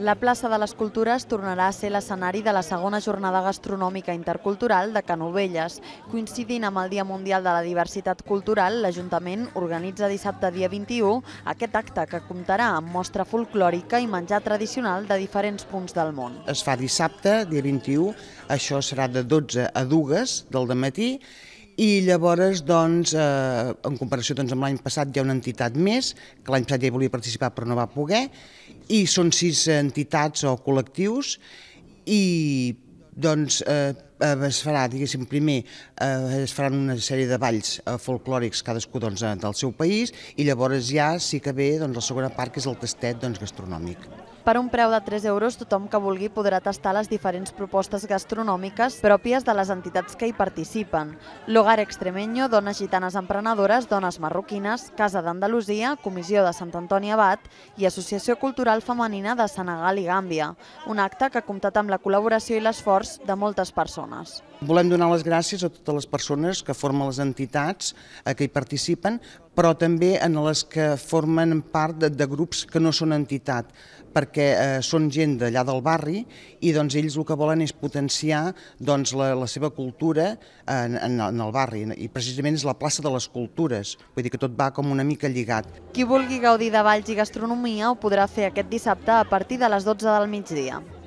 La plaça de les Cultures tornarà a ser l'escenari de la segona jornada gastronòmica intercultural de Canovelles. Coincidint amb el Dia Mundial de la Diversitat Cultural, l'Ajuntament organitza dissabte dia 21 aquest acte que comptarà amb mostra folclòrica i menjar tradicional de diferents punts del món. Es fa dissabte, dia 21, això serà de 12 a 2 del matí i llavors, doncs, eh, en comparació doncs, amb l'any passat, hi ha una entitat més, que l'any passat ja hi volia participar però no va poder, i són sis entitats o col·lectius, i doncs eh, Eh, es farà, diguéssim, primer eh, es faran una sèrie de balls eh, folclòrics cadascú doncs, eh, del seu país i llavors ja sí que ve doncs, la segona part que és el tastet doncs, gastronòmic. Per un preu de 3 euros, tothom que vulgui podrà tastar les diferents propostes gastronòmiques pròpies de les entitats que hi participen. L'Hogar Extremeño, Dones Gitanes Emprenedores, Dones Marroquines, Casa d'Andalusia, Comissió de Sant Antoni Abat i Associació Cultural Femenina de Senegal i Gàmbia. Un acte que ha comptat amb la col·laboració i l'esforç de moltes persones persones. Volem donar les gràcies a totes les persones que formen les entitats, a que hi participen, però també a les que formen part de, de grups que no són entitat, perquè eh, són gent d'allà del barri i doncs, ells el que volen és potenciar doncs, la, la seva cultura eh, en, en, el barri i precisament és la plaça de les cultures, vull dir que tot va com una mica lligat. Qui vulgui gaudir de valls i gastronomia ho podrà fer aquest dissabte a partir de les 12 del migdia.